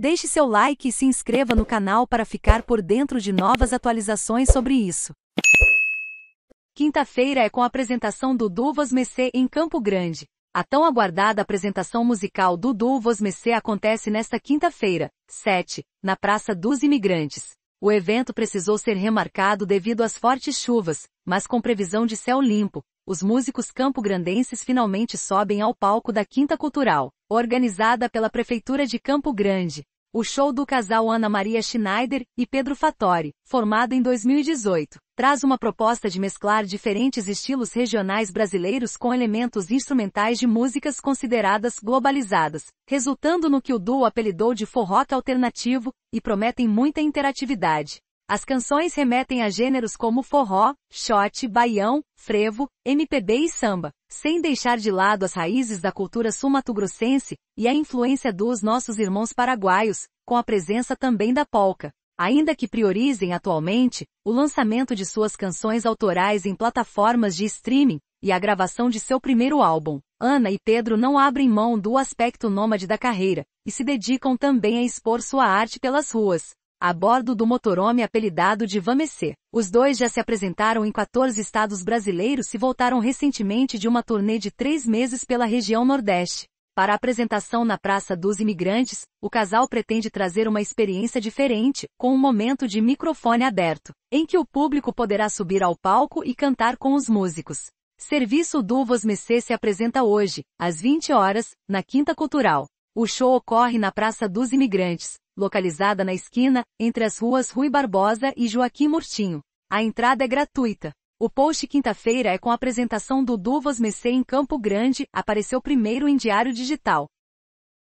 Deixe seu like e se inscreva no canal para ficar por dentro de novas atualizações sobre isso. Quinta-feira é com a apresentação do Duvas Messê em Campo Grande. A tão aguardada apresentação musical do Duvas Messê acontece nesta quinta-feira, 7, na Praça dos Imigrantes. O evento precisou ser remarcado devido às fortes chuvas, mas com previsão de céu limpo, os músicos campograndenses finalmente sobem ao palco da Quinta Cultural, organizada pela Prefeitura de Campo Grande. O show do casal Ana Maria Schneider e Pedro Fattori, formado em 2018, traz uma proposta de mesclar diferentes estilos regionais brasileiros com elementos instrumentais de músicas consideradas globalizadas, resultando no que o duo apelidou de forroque alternativo, e prometem muita interatividade. As canções remetem a gêneros como forró, shot, baião, frevo, MPB e samba, sem deixar de lado as raízes da cultura sumatogrossense e a influência dos nossos irmãos paraguaios, com a presença também da polca. Ainda que priorizem atualmente o lançamento de suas canções autorais em plataformas de streaming e a gravação de seu primeiro álbum, Ana e Pedro não abrem mão do aspecto nômade da carreira e se dedicam também a expor sua arte pelas ruas a bordo do motorhome apelidado de Vamecê. Os dois já se apresentaram em 14 estados brasileiros e voltaram recentemente de uma turnê de três meses pela região Nordeste. Para a apresentação na Praça dos Imigrantes, o casal pretende trazer uma experiência diferente, com um momento de microfone aberto, em que o público poderá subir ao palco e cantar com os músicos. Serviço Duvos Messê se apresenta hoje, às 20 horas, na Quinta Cultural. O show ocorre na Praça dos Imigrantes, localizada na esquina, entre as ruas Rui Barbosa e Joaquim Murtinho. A entrada é gratuita. O post quinta-feira é com a apresentação do Duvos Messê em Campo Grande, apareceu primeiro em Diário Digital.